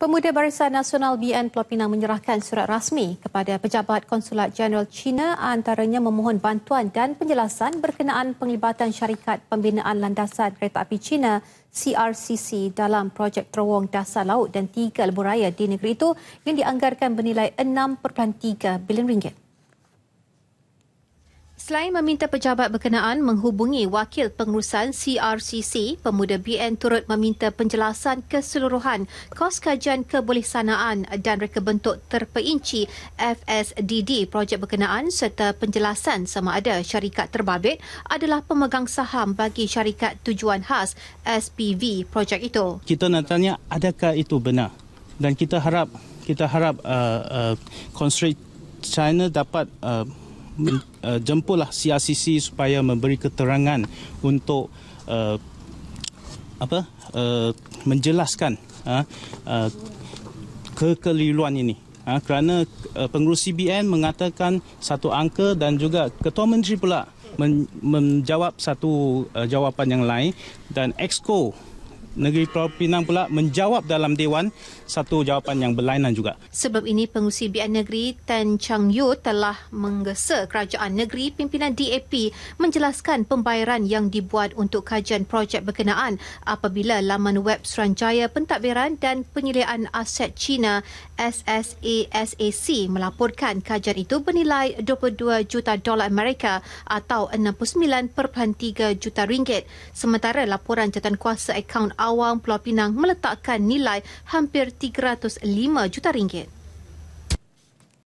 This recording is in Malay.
Pemuda Barisan Nasional BN Pulau Pinang menyerahkan surat rasmi kepada Pejabat Konsulat Jeneral China antaranya memohon bantuan dan penjelasan berkenaan penglibatan Syarikat Pembinaan Landasan Kereta Api China CRCC dalam projek terowong dasar laut dan tiga lebuh raya di negeri itu yang dianggarkan bernilai 6.3 bilion ringgit. Selain meminta pejabat berkenaan menghubungi wakil pengurusan CRCC, pemuda BN turut meminta penjelasan keseluruhan kos kajian kebolehsanaan dan reka bentuk terperinci FSDD projek berkenaan serta penjelasan sama ada syarikat terbabit adalah pemegang saham bagi syarikat tujuan khas SPV projek itu. Kita nak tanya adakah itu benar dan kita harap kita harap uh, uh, Constraint China dapat uh, Uh, jemputlah CRCC supaya memberi keterangan untuk uh, apa uh, menjelaskan uh, uh, kekeliruan ini uh, kerana uh, pengurusi BN mengatakan satu angka dan juga ketua menteri pula men- menjawab satu uh, jawapan yang lain dan exco Negeri Pulau Pinang pula menjawab dalam Dewan satu jawapan yang berlainan juga. Sebab ini pengusi BN Negeri Tan Chang Yu telah menggesa kerajaan negeri pimpinan DAP menjelaskan pembayaran yang dibuat untuk kajian projek berkenaan apabila laman web Seranjaya Pentadbiran dan Penyeliaan Aset China SSASAC melaporkan kajian itu bernilai 22 juta dolar Amerika atau 69.3 juta ringgit sementara laporan jawatan kuasa akaun awam Pulau Pinang meletakkan nilai hampir 305 juta ringgit.